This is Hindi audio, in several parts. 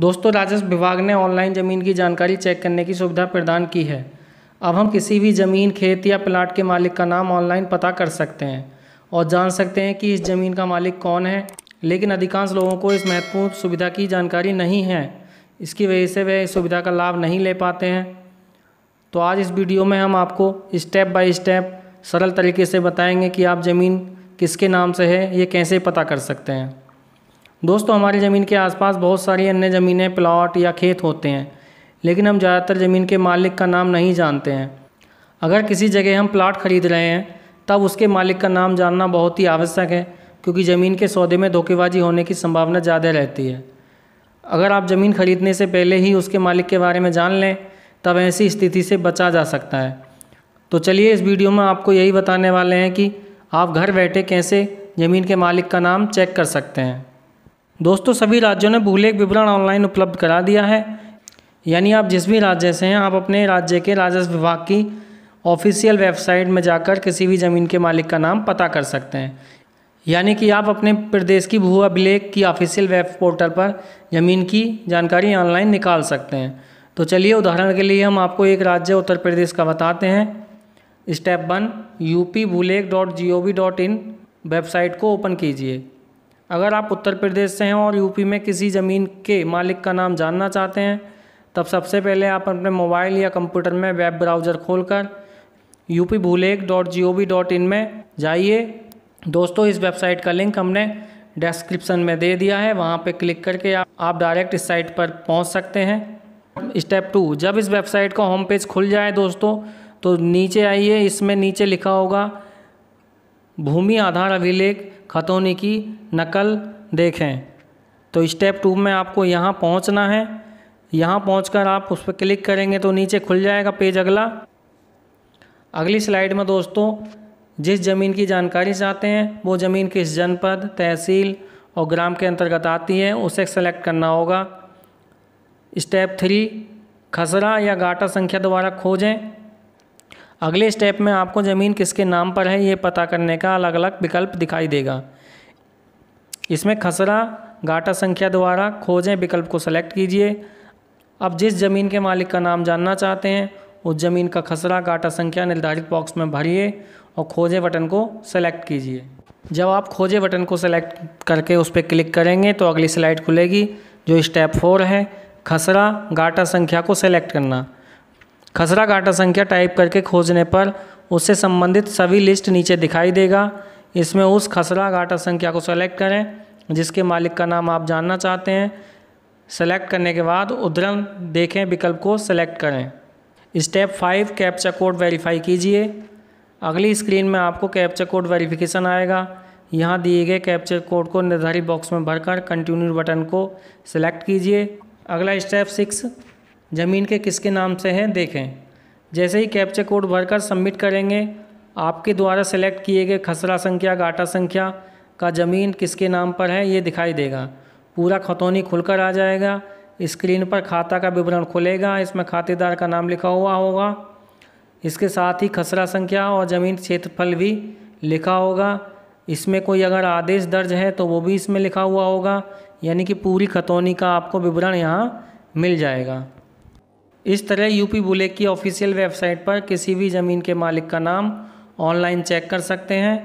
दोस्तों राजस्व विभाग ने ऑनलाइन ज़मीन की जानकारी चेक करने की सुविधा प्रदान की है अब हम किसी भी ज़मीन खेत या प्लाट के मालिक का नाम ऑनलाइन पता कर सकते हैं और जान सकते हैं कि इस ज़मीन का मालिक कौन है लेकिन अधिकांश लोगों को इस महत्वपूर्ण सुविधा की जानकारी नहीं है इसकी वजह से वे इस सुविधा का लाभ नहीं ले पाते हैं तो आज इस वीडियो में हम आपको स्टेप बाय स्टेप सरल तरीके से बताएंगे कि आप ज़मीन किसके नाम से है ये कैसे पता कर सकते हैं दोस्तों हमारी ज़मीन के आसपास बहुत सारी अन्य ज़मीनें प्लाट या खेत होते हैं लेकिन हम ज़्यादातर ज़मीन के मालिक का नाम नहीं जानते हैं अगर किसी जगह हम प्लाट खरीद रहे हैं तब उसके मालिक का नाम जानना बहुत ही आवश्यक है क्योंकि ज़मीन के सौदे में धोखेबाजी होने की संभावना ज़्यादा रहती है अगर आप ज़मीन खरीदने से पहले ही उसके मालिक के बारे में जान लें तब ऐसी स्थिति से बचा जा सकता है तो चलिए इस वीडियो में आपको यही बताने वाले हैं कि आप घर बैठे कैसे ज़मीन के मालिक का नाम चेक कर सकते हैं दोस्तों सभी राज्यों ने भूलेख विवरण ऑनलाइन उपलब्ध करा दिया है यानी आप जिस भी राज्य से हैं आप अपने राज्य के राजस्व विभाग की ऑफिशियल वेबसाइट में जाकर किसी भी ज़मीन के मालिक का नाम पता कर सकते हैं यानी कि आप अपने प्रदेश की भू अभिलेख की ऑफिशियल वेब पोर्टल पर ज़मीन की जानकारी ऑनलाइन निकाल सकते हैं तो चलिए उदाहरण के लिए हम आपको एक राज्य उत्तर प्रदेश का बताते हैं step one U Bhulekh dot G O V dot in website को ओपन कीजिए अगर आप उत्तर प्रदेश से हैं और यूपी में किसी ज़मीन के मालिक का नाम जानना चाहते हैं तब सबसे पहले आप अपने मोबाइल या कंप्यूटर में वेब ब्राउज़र खोलकर UP dot G O V dot in में जाइए दोस्तों इस वेबसाइट का लिंक हमने डिस्क्रिप्शन में दे दिया है वहाँ पर क्लिक करके आप आप डायरेक्ट इस साइट पर पहुँच सकते हैं स्टेप टू जब इस वेबसाइट का होम पेज खुल जाए दोस्तों तो नीचे आइए इसमें नीचे लिखा होगा भूमि आधार अभिलेख खतौनी की नकल देखें तो स्टेप टू में आपको यहाँ पहुँचना है यहाँ पहुँच आप उस पर क्लिक करेंगे तो नीचे खुल जाएगा पेज अगला अगली स्लाइड में दोस्तों जिस ज़मीन की जानकारी चाहते हैं वो ज़मीन किस जनपद तहसील और ग्राम के अंतर्गत आती है उसे सेलेक्ट करना होगा स्टेप थ्री खसरा या घाटा संख्या द्वारा खोजें अगले स्टेप में आपको ज़मीन किसके नाम पर है ये पता करने का अलग अलग विकल्प दिखाई देगा इसमें खसरा घाटा संख्या द्वारा खोजें विकल्प को सेलेक्ट कीजिए अब जिस ज़मीन के मालिक का नाम जानना चाहते हैं उस ज़मीन का खसरा घाटा संख्या निर्धारित बॉक्स में भरिए और खोजें बटन को सेलेक्ट कीजिए जब आप खोजें बटन को सेलेक्ट करके उस पर क्लिक करेंगे तो अगली स्लाइड खुलेगी जो स्टेप फोर है खसरा घाटा संख्या को सेलेक्ट करना खसरा घाटा संख्या टाइप करके खोजने पर उससे संबंधित सभी लिस्ट नीचे दिखाई देगा इसमें उस खसरा घाटा संख्या को सेलेक्ट करें जिसके मालिक का नाम आप जानना चाहते हैं सेलेक्ट करने के बाद उद्धरण देखें विकल्प को सेलेक्ट करें step five captcha code verify कीजिए अगली स्क्रीन में आपको कैप्चा कोड वेरिफिकेशन आएगा यहाँ दिए गए कैप्चर कोड को निर्धारित बॉक्स में भरकर कंटिन्यू बटन को सिलेक्ट कीजिए अगला स्टेप सिक्स ज़मीन के किसके नाम से हैं देखें जैसे ही कैप्चर कोड भरकर सबमिट करेंगे आपके द्वारा सेलेक्ट किए गए खसरा संख्या घाटा संख्या का ज़मीन किसके नाम पर है ये दिखाई देगा पूरा खतौनी खुलकर आ जाएगा स्क्रीन पर खाता का विवरण खुलेगा इसमें खातेदार का नाम लिखा हुआ होगा इसके साथ ही खसरा संख्या और ज़मीन क्षेत्रफल भी लिखा होगा इसमें कोई अगर आदेश दर्ज है तो वो भी इसमें लिखा हुआ होगा यानी कि पूरी खतौनी का आपको विवरण यहाँ मिल जाएगा इस तरह यूपी बुलेक की ऑफिशियल वेबसाइट पर किसी भी ज़मीन के मालिक का नाम ऑनलाइन चेक कर सकते हैं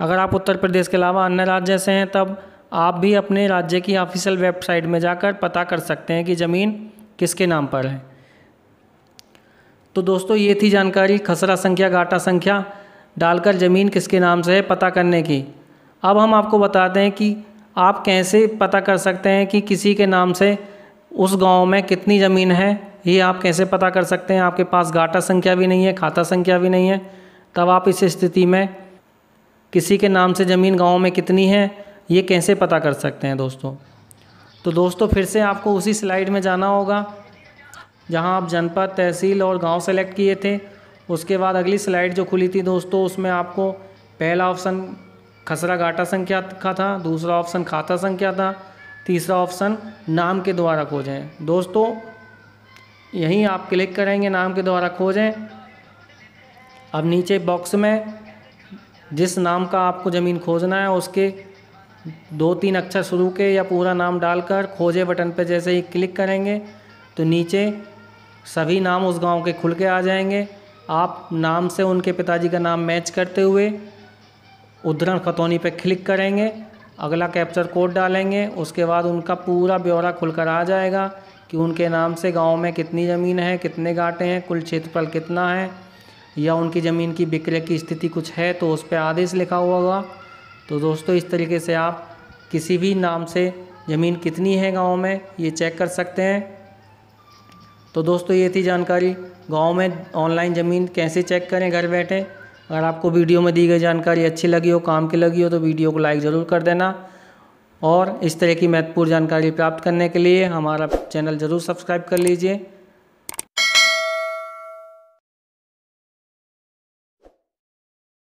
अगर आप उत्तर प्रदेश के अलावा अन्य राज्य से हैं तब आप भी अपने राज्य की ऑफिशियल वेबसाइट में जाकर पता कर सकते हैं कि ज़मीन किसके नाम पर है तो दोस्तों ये थी जानकारी खसरा संख्या घाटा संख्या डालकर ज़मीन किसके नाम से है पता करने की अब हम आपको बताते हैं कि आप कैसे पता कर सकते हैं कि किसी के नाम से उस गांव में कितनी ज़मीन है ये आप कैसे पता कर सकते हैं आपके पास घाटा संख्या भी नहीं है खाता संख्या भी नहीं है तब आप इस स्थिति में किसी के नाम से ज़मीन गाँव में कितनी है ये कैसे पता कर सकते हैं दोस्तों तो दोस्तों फिर से आपको उसी स्लाइड में जाना होगा जहां आप जनपद तहसील और गांव सेलेक्ट किए थे उसके बाद अगली स्लाइड जो खुली थी दोस्तों उसमें आपको पहला ऑप्शन खसरा घाटा संख्या का था दूसरा ऑप्शन खाता संख्या था तीसरा ऑप्शन नाम के द्वारा खोजें दोस्तों यहीं आप क्लिक करेंगे नाम के द्वारा खोजें अब नीचे बॉक्स में जिस नाम का आपको ज़मीन खोजना है उसके दो तीन अक्षर शुरू के या पूरा नाम डालकर खोजे बटन पर जैसे ही क्लिक करेंगे तो नीचे सभी नाम उस गांव के खुल के आ जाएंगे आप नाम से उनके पिताजी का नाम मैच करते हुए उद्धरण खतौनी पर क्लिक करेंगे अगला कैप्चर कोड डालेंगे उसके बाद उनका पूरा ब्यौरा खुलकर आ जाएगा कि उनके नाम से गांव में कितनी ज़मीन है कितने गाटे हैं कुल क्षेत्रफल कितना है या उनकी ज़मीन की बिक्रय की स्थिति कुछ है तो उस पर आदेश लिखा हुआ होगा तो दोस्तों इस तरीके से आप किसी भी नाम से ज़मीन कितनी है गांव में ये चेक कर सकते हैं तो दोस्तों ये थी जानकारी गांव में ऑनलाइन ज़मीन कैसे चेक करें घर बैठे अगर आपको वीडियो में दी गई जानकारी अच्छी लगी हो काम की लगी हो तो वीडियो को लाइक ज़रूर कर देना और इस तरह की महत्वपूर्ण जानकारी प्राप्त करने के लिए हमारा चैनल ज़रूर सब्सक्राइब कर लीजिए